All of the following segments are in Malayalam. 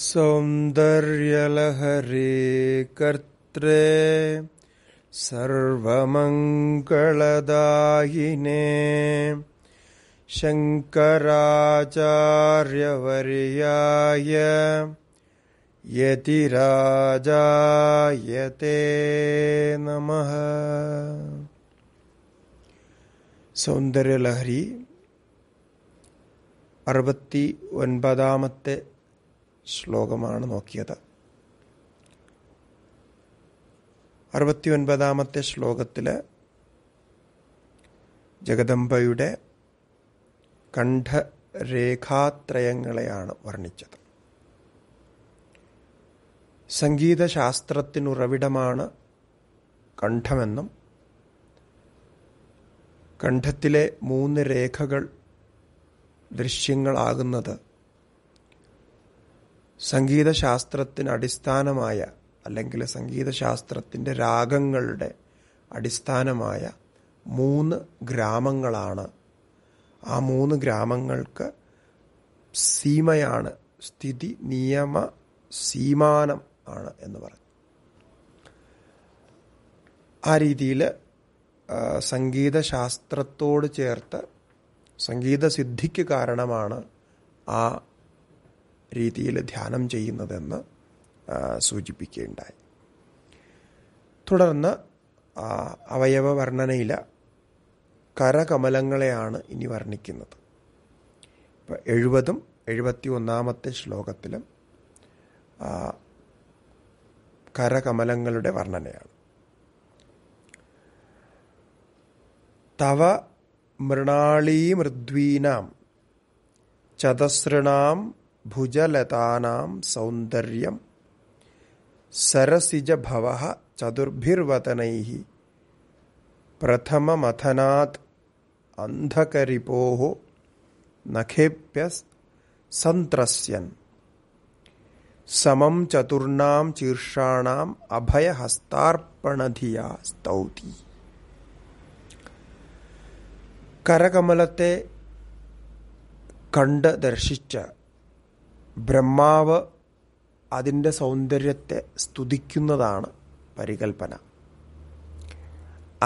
सौन्दर्यलहरे कर्त्रे सर्वमङ्गलदायिने शङ्कराचार्यवर्याय यतिराजायते नमः സൗന്ദര്യലഹരി അറുപത്തി ഒൻപതാമത്തെ ശ്ലോകമാണ് നോക്കിയത് അറുപത്തിയൊൻപതാമത്തെ ശ്ലോകത്തിൽ ജഗദംബയുടെ കണ്ഠരേഖാത്രയങ്ങളെയാണ് വർണ്ണിച്ചത് സംഗീതശാസ്ത്രത്തിനുറവിടമാണ് കണ്ഠമെന്നും കണ്ഠത്തിലെ മൂന്ന് രേഖകൾ ദൃശ്യങ്ങളാകുന്നത് സംഗീതശാസ്ത്രത്തിന് അടിസ്ഥാനമായ അല്ലെങ്കിൽ സംഗീതശാസ്ത്രത്തിൻ്റെ രാഗങ്ങളുടെ അടിസ്ഥാനമായ മൂന്ന് ഗ്രാമങ്ങളാണ് ആ മൂന്ന് ഗ്രാമങ്ങൾക്ക് സീമയാണ് സ്ഥിതി നിയമ സീമാനം ആണ് എന്ന് പറഞ്ഞു ആ രീതിയിൽ സംഗീതശാസ്ത്രത്തോട് ചേർത്ത് സംഗീതസിദ്ധിക്ക് കാരണമാണ് ആ രീതിയിൽ ധ്യാനം ചെയ്യുന്നതെന്ന് സൂചിപ്പിക്കുകയുണ്ടായി തുടർന്ന് അവയവ വർണ്ണനയിലെ കരകമലങ്ങളെയാണ് ഇനി വർണ്ണിക്കുന്നത് ഇപ്പം എഴുപതും എഴുപത്തി ഒന്നാമത്തെ ശ്ലോകത്തിലും കരകമലങ്ങളുടെ വർണ്ണനയാണ് തവ മൃണാളീമൃദ്വീനാം ചതസൃണാം भव सौन्दर्यं सरसिजभवः चतुर्भिर्वतनैः प्रथममथनात् नखेप्य नखेभ्यसन्त्रस्यन् समं चतुर्ण शीर्षाणाम् अभयहस्तार्पणधिया स्तौति करकमलते कंड दर्शिच्चा ബ്രഹ്മാവ് അതിൻ്റെ സൗന്ദര്യത്തെ സ്തുതിക്കുന്നതാണ് പരികൽപ്പന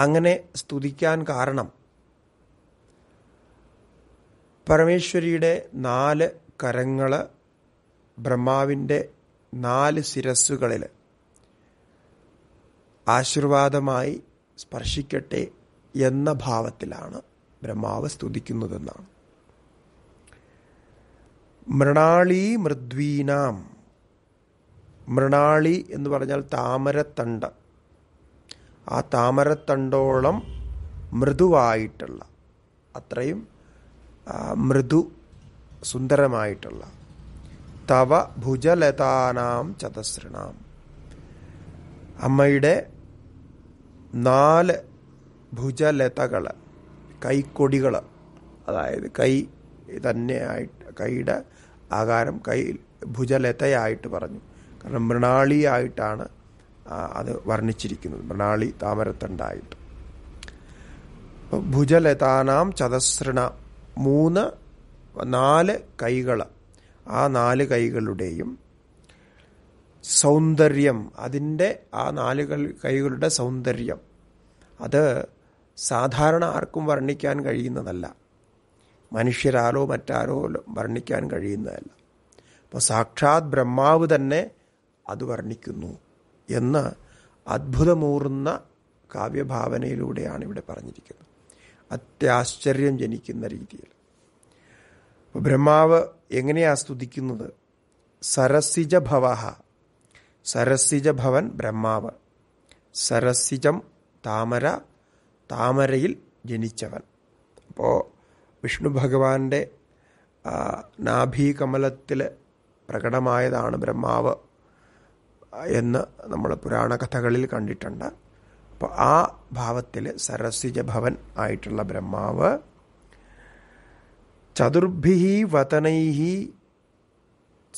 അങ്ങനെ സ്തുതിക്കാൻ കാരണം പരമേശ്വരിയുടെ നാല് കരങ്ങൾ ബ്രഹ്മാവിൻ്റെ നാല് ശിരസ്സുകളിൽ ആശീർവാദമായി സ്പർശിക്കട്ടെ എന്ന ഭാവത്തിലാണ് ബ്രഹ്മാവ് സ്തുതിക്കുന്നതെന്നാണ് മൃണാളി മൃദ്വീനാം മൃണാളി എന്ന് പറഞ്ഞാൽ താമരത്തണ്ട് ആ താമരത്തണ്ടോളം മൃദുവായിട്ടുള്ള അത്രയും മൃദു സുന്ദരമായിട്ടുള്ള തവ ഭുജലതാനാം ചതസൃണാം അമ്മയുടെ നാല് ഭുജലതകൾ കൈക്കൊടികൾ അതായത് കൈ തന്നെയായിട്ട് കൈയുടെ ആകാരം കയ്യിൽ ഭുജലതയായിട്ട് പറഞ്ഞു കാരണം മൃണാളിയായിട്ടാണ് അത് വർണ്ണിച്ചിരിക്കുന്നത് മൃണാളി താമരത്തണ്ടായിട്ട് ഭുജലതാനാം ചതസൃണ മൂന്ന് നാല് കൈകൾ ആ നാല് കൈകളുടെയും സൗന്ദര്യം അതിൻ്റെ ആ നാല് കൈകളുടെ സൗന്ദര്യം അത് സാധാരണ ആർക്കും വർണ്ണിക്കാൻ കഴിയുന്നതല്ല മനുഷ്യരാലോ മറ്റാരോ വർണ്ണിക്കാൻ കഴിയുന്നതല്ല അപ്പോൾ സാക്ഷാത് ബ്രഹ്മാവ് തന്നെ അത് വർണ്ണിക്കുന്നു എന്ന് അത്ഭുതമൂറുന്ന കാവ്യഭാവനയിലൂടെയാണ് ഇവിടെ പറഞ്ഞിരിക്കുന്നത് അത്യാശ്ചര്യം ജനിക്കുന്ന രീതിയിൽ അപ്പോൾ ബ്രഹ്മാവ് എങ്ങനെയാണ് സ്തുതിക്കുന്നത് സരസിജ ഭവഹ സരസിജ ഭവൻ ബ്രഹ്മാവ് സരസിജം താമര താമരയിൽ ജനിച്ചവൻ അപ്പോൾ വിഷ്ണു ഭഗവാന്റെ നാഭീകമലത്തിൽ പ്രകടമായതാണ് ബ്രഹ്മാവ് എന്ന് നമ്മൾ പുരാണ കഥകളിൽ കണ്ടിട്ടുണ്ട് അപ്പോൾ ആ ഭാവത്തിൽ സരസ്വജ ഭവൻ ആയിട്ടുള്ള ബ്രഹ്മാവ് ചതുർഭി വതനൈഹി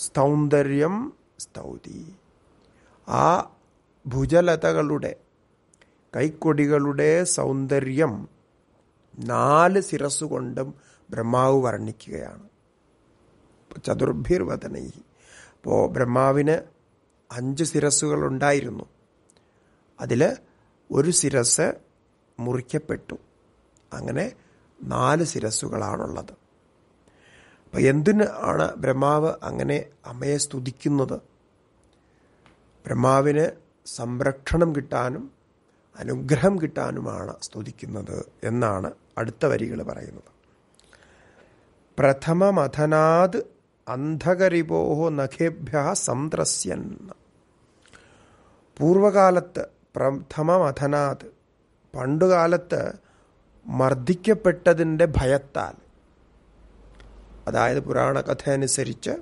സൗന്ദര്യം സ്തൗതി ആ ഭുജലതകളുടെ കൈക്കൊടികളുടെ സൗന്ദര്യം നാല് ശിരസ്സുകൊണ്ടും ബ്രഹ്മാവ് വർണ്ണിക്കുകയാണ് ചതുർഭിർവതനൈ അപ്പോൾ ബ്രഹ്മാവിന് അഞ്ച് ശിരസ്സുകൾ ഉണ്ടായിരുന്നു അതിൽ ഒരു ശിരസ് മുറിക്കപ്പെട്ടു അങ്ങനെ നാല് ശിരസ്സുകളാണുള്ളത് അപ്പം എന്തിന് ആണ് ബ്രഹ്മാവ് അങ്ങനെ അമ്മയെ സ്തുതിക്കുന്നത് ബ്രഹ്മാവിന് സംരക്ഷണം കിട്ടാനും അനുഗ്രഹം കിട്ടാനുമാണ് സ്തുതിക്കുന്നത് എന്നാണ് അടുത്ത വരികൾ പറയുന്നത് പ്രഥമ മഥനാത് അന്ധകരിപോഹോ നഖേഭ്യ സംദ്രസ്യൻ പൂർവകാലത്ത് പ്രഥമ മഥനാത് പണ്ടുകാലത്ത് മർദ്ദിക്കപ്പെട്ടതിൻ്റെ ഭയത്താൽ അതായത് പുരാണ കഥ അനുസരിച്ച്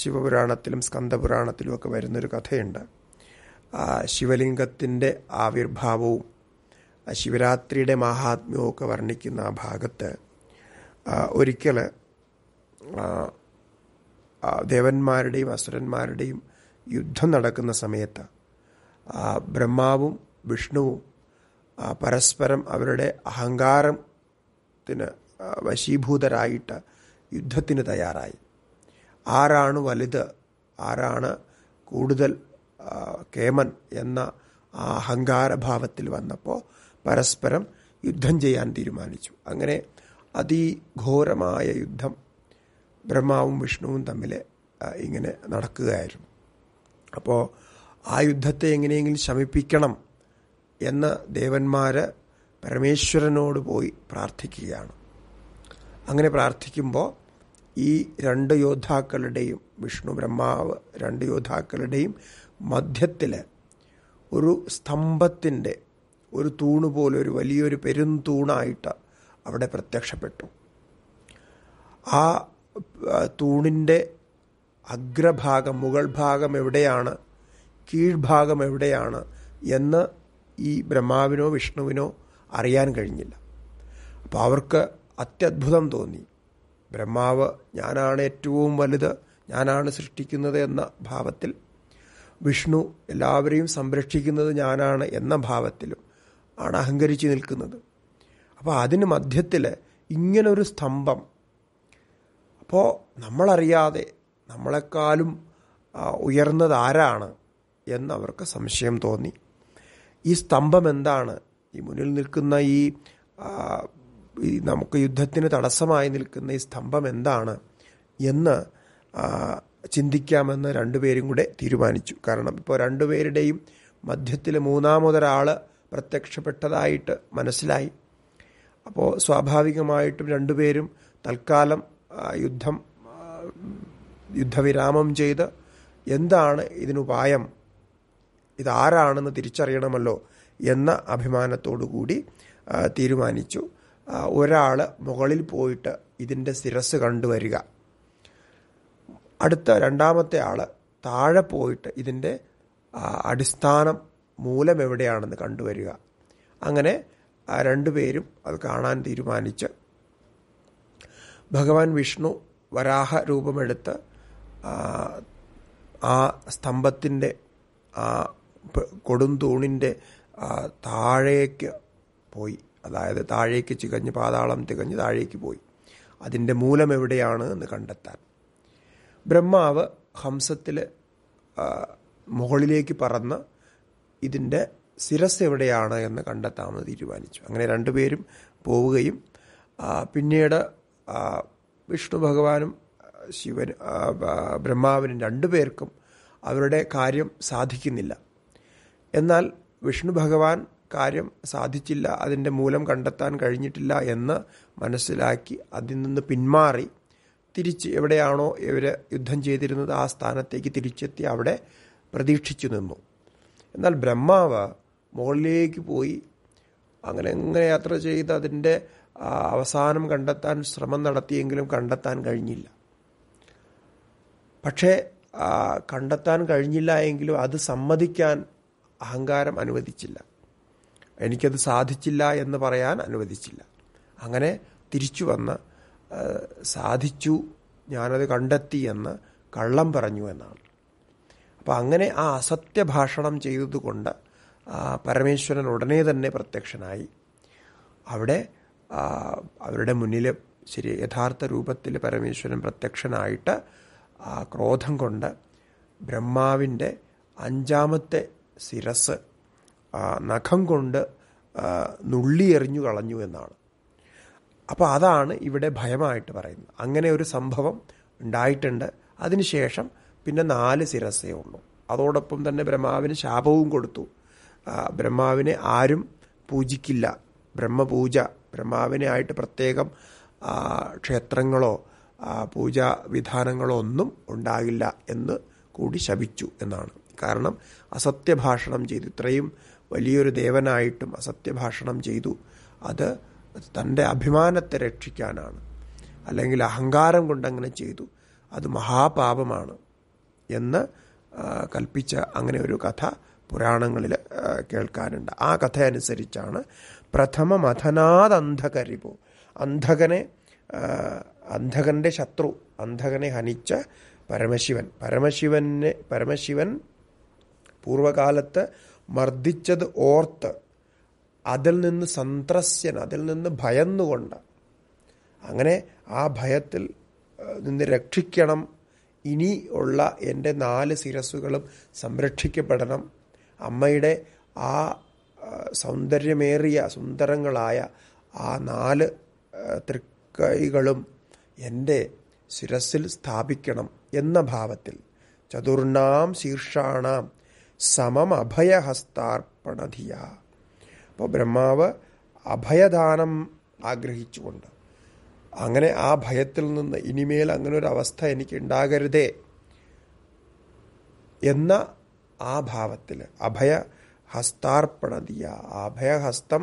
ശിവപുരാണത്തിലും സ്കന്ദപുരാണത്തിലുമൊക്കെ വരുന്നൊരു കഥയുണ്ട് ശിവലിംഗത്തിൻ്റെ ആവിർഭാവവും ശിവരാത്രിയുടെ മഹാത്മ്യമൊക്കെ വർണ്ണിക്കുന്ന ആ ഭാഗത്ത് ഒരിക്കൽ ദേവന്മാരുടെയും അസുരന്മാരുടെയും യുദ്ധം നടക്കുന്ന സമയത്ത് ബ്രഹ്മാവും വിഷ്ണുവും പരസ്പരം അവരുടെ അഹങ്കാരത്തിന് വശീഭൂതരായിട്ട് യുദ്ധത്തിന് തയ്യാറായി ആരാണ് വലുത് ആരാണ് കൂടുതൽ കേമൻ എന്ന ആ അഹങ്കാരഭാവത്തിൽ വന്നപ്പോൾ പരസ്പരം യുദ്ധം ചെയ്യാൻ തീരുമാനിച്ചു അങ്ങനെ അതിഘോരമായ യുദ്ധം ബ്രഹ്മാവും വിഷ്ണുവും തമ്മിൽ ഇങ്ങനെ നടക്കുകയായിരുന്നു അപ്പോൾ ആ യുദ്ധത്തെ എങ്ങനെയെങ്കിലും ശമിപ്പിക്കണം എന്ന് ദേവന്മാർ പരമേശ്വരനോട് പോയി പ്രാർത്ഥിക്കുകയാണ് അങ്ങനെ പ്രാർത്ഥിക്കുമ്പോൾ ഈ രണ്ട് യോദ്ധാക്കളുടെയും വിഷ്ണു ബ്രഹ്മാവ് രണ്ട് യോദ്ധാക്കളുടെയും മധ്യത്തിൽ ഒരു സ്തംഭത്തിൻ്റെ ഒരു തൂണ് പോലെ ഒരു വലിയൊരു പെരും അവിടെ പ്രത്യക്ഷപ്പെട്ടു ആ തൂണിൻ്റെ അഗ്രഭാഗം മുകൾ ഭാഗം എവിടെയാണ് കീഴ്ഭാഗം എവിടെയാണ് എന്ന് ഈ ബ്രഹ്മാവിനോ വിഷ്ണുവിനോ അറിയാൻ കഴിഞ്ഞില്ല അപ്പോൾ അവർക്ക് അത്യത്ഭുതം തോന്നി ബ്രഹ്മാവ് ഞാനാണ് ഏറ്റവും വലുത് ഞാനാണ് സൃഷ്ടിക്കുന്നത് എന്ന ഭാവത്തിൽ വിഷ്ണു എല്ലാവരെയും സംരക്ഷിക്കുന്നത് ഞാനാണ് എന്ന ഭാവത്തിലും ആണ് അഹങ്കരിച്ച് നിൽക്കുന്നത് അപ്പോൾ അതിന് മധ്യത്തിൽ ഇങ്ങനൊരു സ്തംഭം അപ്പോൾ നമ്മളറിയാതെ നമ്മളെക്കാളും ഉയർന്നത് ആരാണ് എന്നവർക്ക് സംശയം തോന്നി ഈ സ്തംഭം എന്താണ് ഈ മുന്നിൽ നിൽക്കുന്ന ഈ നമുക്ക് യുദ്ധത്തിന് തടസ്സമായി നിൽക്കുന്ന ഈ സ്തംഭം എന്താണ് എന്ന് ചിന്തിക്കാമെന്ന് രണ്ടുപേരും കൂടെ തീരുമാനിച്ചു കാരണം ഇപ്പോൾ രണ്ടുപേരുടെയും മധ്യത്തിൽ മൂന്നാമതൊരാൾ പ്രത്യക്ഷപ്പെട്ടതായിട്ട് മനസ്സിലായി അപ്പോൾ സ്വാഭാവികമായിട്ടും രണ്ടുപേരും തൽക്കാലം യുദ്ധം യുദ്ധവിരാമം ചെയ്ത് എന്താണ് ഇതിനുപായം ഇതാരാണെന്ന് തിരിച്ചറിയണമല്ലോ എന്ന അഭിമാനത്തോടു കൂടി തീരുമാനിച്ചു ഒരാൾ മുകളിൽ പോയിട്ട് ഇതിൻ്റെ സിരസ് കണ്ടുവരിക അടുത്ത രണ്ടാമത്തെ ആൾ താഴെ പോയിട്ട് ഇതിൻ്റെ അടിസ്ഥാനം മൂലം എവിടെയാണെന്ന് കണ്ടുവരിക അങ്ങനെ ആ രണ്ടുപേരും അത് കാണാൻ തീരുമാനിച്ച് ഭഗവാൻ വിഷ്ണു വരാഹ രൂപമെടുത്ത് ആ സ്തംഭത്തിൻ്റെ ആ കൊടുന്തൂണിൻ്റെ താഴേക്ക് പോയി അതായത് താഴേക്ക് ചികഞ്ഞ് പാതാളം തികഞ്ഞ് താഴേക്ക് പോയി അതിൻ്റെ മൂലം എവിടെയാണ് എന്ന് കണ്ടെത്താൻ ബ്രഹ്മാവ് ഹംസത്തിൽ മുകളിലേക്ക് പറന്ന് ഇതിൻ്റെ ശിരസ് എവിടെയാണ് എന്ന് കണ്ടെത്താമെന്ന് തീരുമാനിച്ചു അങ്ങനെ രണ്ടുപേരും പോവുകയും പിന്നീട് വിഷ്ണു ഭഗവാനും ശിവൻ ബ്രഹ്മാവിനും രണ്ടുപേർക്കും അവരുടെ കാര്യം സാധിക്കുന്നില്ല എന്നാൽ വിഷ്ണു ഭഗവാൻ കാര്യം സാധിച്ചില്ല അതിൻ്റെ മൂലം കണ്ടെത്താൻ കഴിഞ്ഞിട്ടില്ല എന്ന് മനസ്സിലാക്കി അതിൽ നിന്ന് പിന്മാറി തിരിച്ച് എവിടെയാണോ ഇവർ യുദ്ധം ചെയ്തിരുന്നത് ആ സ്ഥാനത്തേക്ക് തിരിച്ചെത്തി അവിടെ പ്രതീക്ഷിച്ചു നിന്നു എന്നാൽ ബ്രഹ്മാവ് മുകളിലേക്ക് പോയി അങ്ങനെ എങ്ങനെ യാത്ര ചെയ്ത് അതിൻ്റെ അവസാനം കണ്ടെത്താൻ ശ്രമം നടത്തിയെങ്കിലും കണ്ടെത്താൻ കഴിഞ്ഞില്ല പക്ഷേ കണ്ടെത്താൻ കഴിഞ്ഞില്ല എങ്കിലും അത് സമ്മതിക്കാൻ അഹങ്കാരം അനുവദിച്ചില്ല എനിക്കത് സാധിച്ചില്ല എന്ന് പറയാൻ അനുവദിച്ചില്ല അങ്ങനെ തിരിച്ചു വന്ന് സാധിച്ചു ഞാനത് കണ്ടെത്തി എന്ന് കള്ളം പറഞ്ഞു എന്നാണ് അപ്പം അങ്ങനെ ആ അസത്യഭാഷണം ചെയ്തതുകൊണ്ട് പരമേശ്വരൻ ഉടനെ തന്നെ പ്രത്യക്ഷനായി അവിടെ അവരുടെ മുന്നിൽ ശരി യഥാർത്ഥ രൂപത്തിൽ പരമേശ്വരൻ പ്രത്യക്ഷനായിട്ട് ആ ക്രോധം കൊണ്ട് ബ്രഹ്മാവിൻ്റെ അഞ്ചാമത്തെ ശിരസ് നഖം കൊണ്ട് നുള്ളിയെറിഞ്ഞു കളഞ്ഞു എന്നാണ് അപ്പോൾ അതാണ് ഇവിടെ ഭയമായിട്ട് പറയുന്നത് അങ്ങനെ ഒരു സംഭവം ഉണ്ടായിട്ടുണ്ട് അതിനുശേഷം പിന്നെ നാല് ശിരസേ ഉള്ളൂ അതോടൊപ്പം തന്നെ ബ്രഹ്മാവിന് ശാപവും കൊടുത്തു ബ്രഹ്മാവിനെ ആരും പൂജിക്കില്ല ബ്രഹ്മപൂജ ബ്രഹ്മാവിനെ ആയിട്ട് പ്രത്യേകം ക്ഷേത്രങ്ങളോ പൂജാ വിധാനങ്ങളോ ഒന്നും ഉണ്ടാകില്ല എന്ന് കൂടി ശപിച്ചു എന്നാണ് കാരണം അസത്യഭാഷണം ചെയ്തു ഇത്രയും വലിയൊരു ദേവനായിട്ടും അസത്യഭാഷണം ചെയ്തു അത് തൻ്റെ അഭിമാനത്തെ രക്ഷിക്കാനാണ് അല്ലെങ്കിൽ അഹങ്കാരം കൊണ്ടങ്ങനെ ചെയ്തു അത് മഹാപാപമാണ് എന്ന് കൽപ്പിച്ച അങ്ങനെ ഒരു കഥ പുരാണങ്ങളിൽ കേൾക്കാനുണ്ട് ആ കഥ അനുസരിച്ചാണ് പ്രഥമ മഥനാദ് അന്ധകരിപു അന്ധകനെ അന്ധകന്റെ ശത്രു അന്ധകനെ ഹനിച്ച പരമശിവൻ പരമശിവനെ പരമശിവൻ പൂർവകാലത്ത് മർദ്ദിച്ചത് ഓർത്ത് അതിൽ നിന്ന് സന്ത്രസ്യൻ അതിൽ നിന്ന് ഭയന്നുകൊണ്ട് അങ്ങനെ ആ ഭയത്തിൽ നിന്ന് രക്ഷിക്കണം ഇനി ഉള്ള എൻ്റെ നാല് ശിരസ്സുകളും സംരക്ഷിക്കപ്പെടണം അമ്മയുടെ ആ സൗന്ദര്യമേറിയ സുന്ദരങ്ങളായ ആ നാല് തൃക്കൈകളും എൻ്റെ ശിരസിൽ സ്ഥാപിക്കണം എന്ന ഭാവത്തിൽ ചതുർണാം ശീർഷാണാം സമം അഭയഹസ്താർപ്പണധിയ അപ്പോൾ ബ്രഹ്മാവ് അഭയദാനം ആഗ്രഹിച്ചുകൊണ്ട് അങ്ങനെ ആ ഭയത്തിൽ നിന്ന് ഇനിമേൽ അങ്ങനെ ഒരു അവസ്ഥ എനിക്ക് ഉണ്ടാകരുതേ എന്ന ആ ഭാവത്തിൽ അഭയ ഹസ്താർപ്പണതിയ അഭയഹസ്തം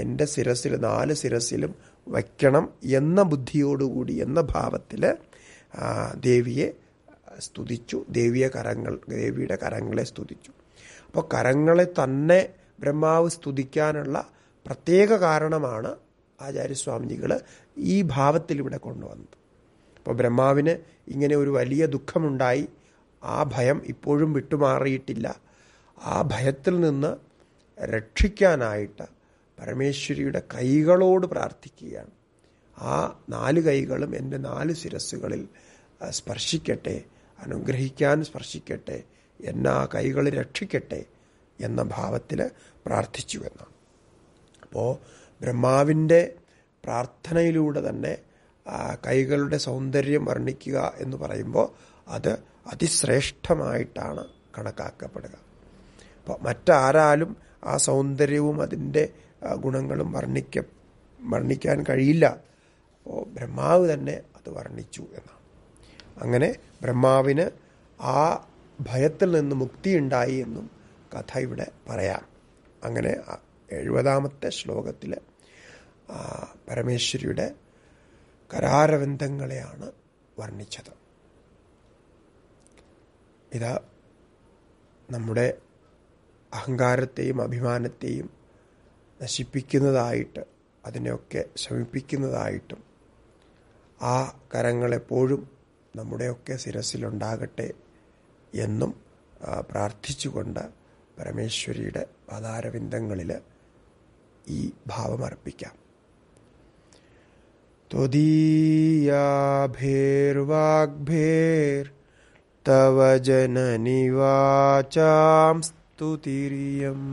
എൻ്റെ സിരസിൽ നാല് സിരസിലും വയ്ക്കണം എന്ന ബുദ്ധിയോടുകൂടി എന്ന ഭാവത്തിൽ ദേവിയെ സ്തുതിച്ചു ദേവിയെ കരങ്ങൾ ദേവിയുടെ കരങ്ങളെ സ്തുതിച്ചു അപ്പോൾ കരങ്ങളെ തന്നെ ബ്രഹ്മാവ് സ്തുതിക്കാനുള്ള പ്രത്യേക കാരണമാണ് ആചാര്യസ്വാമിജികൾ ഈ ഭാവത്തിൽ ഇവിടെ കൊണ്ടുവന്നത് അപ്പോൾ ബ്രഹ്മാവിന് ഇങ്ങനെ ഒരു വലിയ ദുഃഖമുണ്ടായി ആ ഭയം ഇപ്പോഴും വിട്ടുമാറിയിട്ടില്ല ആ ഭയത്തിൽ നിന്ന് രക്ഷിക്കാനായിട്ട് പരമേശ്വരിയുടെ കൈകളോട് പ്രാർത്ഥിക്കുകയാണ് ആ നാല് കൈകളും എൻ്റെ നാല് ശിരസ്സുകളിൽ സ്പർശിക്കട്ടെ അനുഗ്രഹിക്കാൻ സ്പർശിക്കട്ടെ എന്നെ ആ കൈകൾ രക്ഷിക്കട്ടെ എന്ന ഭാവത്തിൽ പ്രാർത്ഥിച്ചു എന്നാണ് അപ്പോൾ ബ്രഹ്മാവിൻ്റെ പ്രാർത്ഥനയിലൂടെ തന്നെ കൈകളുടെ സൗന്ദര്യം വർണ്ണിക്കുക എന്ന് പറയുമ്പോൾ അത് അതിശ്രേഷ്ഠമായിട്ടാണ് കണക്കാക്കപ്പെടുക അപ്പോൾ മറ്റാരാലും ആ സൗന്ദര്യവും അതിൻ്റെ ഗുണങ്ങളും വർണ്ണിക്ക വർണ്ണിക്കാൻ കഴിയില്ല അപ്പോൾ ബ്രഹ്മാവ് തന്നെ അത് വർണ്ണിച്ചു എന്നാണ് അങ്ങനെ ബ്രഹ്മാവിന് ആ ഭയത്തിൽ നിന്ന് മുക്തി ഉണ്ടായി എന്നും കഥ ഇവിടെ പറയാം അങ്ങനെ എഴുപതാമത്തെ ശ്ലോകത്തിൽ പരമേശ്വരിയുടെ കരാരബന്ധങ്ങളെയാണ് വർണ്ണിച്ചത് ഇതാ നമ്മുടെ അഹങ്കാരത്തെയും അഭിമാനത്തെയും നശിപ്പിക്കുന്നതായിട്ട് അതിനെയൊക്കെ ശമിപ്പിക്കുന്നതായിട്ടും ആ കരങ്ങളെപ്പോഴും നമ്മുടെയൊക്കെ ശിരസിലുണ്ടാകട്ടെ എന്നും പ്രാർത്ഥിച്ചുകൊണ്ട് പരമേശ്വരിയുടെ പാതാരവിന്ദങ്ങളിൽ ഈ ഭാവമർപ്പിക്കാം അർപ്പിക്കാം त्वदीयाभिर्वाग्भिर्तव तो जननि वाचां स्तुतिरियम्